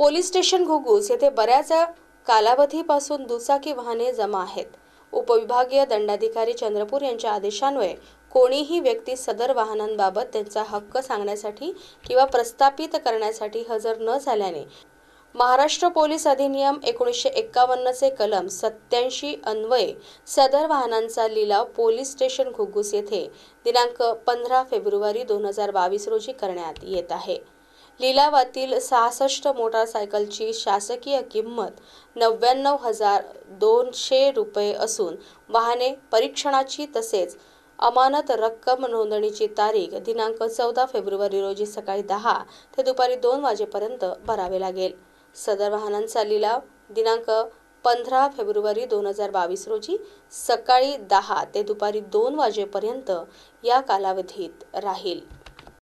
police station घुगूस येथे बऱ्याच कालावधीपासून दुचाकी वाहने जमा आहेत उपविभागीय दंडाधिकारी चंद्रपूर यांच्या आदेशान्वये कोणीही व्यक्ती सदर वाहनांबाबत त्यांचा हक्क सांगण्यासाठी किंवा प्रस्थापित करण्यासाठी हजर न झाल्याने महाराष्ट्र पोलीस अधिनियम एकोणीसशे एक्कावन्नचे कलम सत्याऐंशी अन्वये सदर वाहनांचा लिलाव पोलीस स्टेशन घुगूस येथे दिनांक पंधरा फेब्रुवारी दोन हजार बावीस रोजी करण्यात येत आहे लिलावातील सहासष्ट मोटारसायकलची शासकीय किंमत नव्याण्णव हजार दोनशे रुपये असून वाहने परीक्षणाची तसेच अमानत रक्कम नोंदणीची तारीख दिनांक चौदा फेब्रुवारी रोजी सकाळी दहा ते दुपारी दोन वाजेपर्यंत भरावे लागेल सदर वाहनांचा लिलाव दिनांक पंधरा फेब्रुवारी दोन हजार बावीस रोजी सकाळी दहा ते दुपारी दोन वाजेपर्यंत या कालावधीत राहील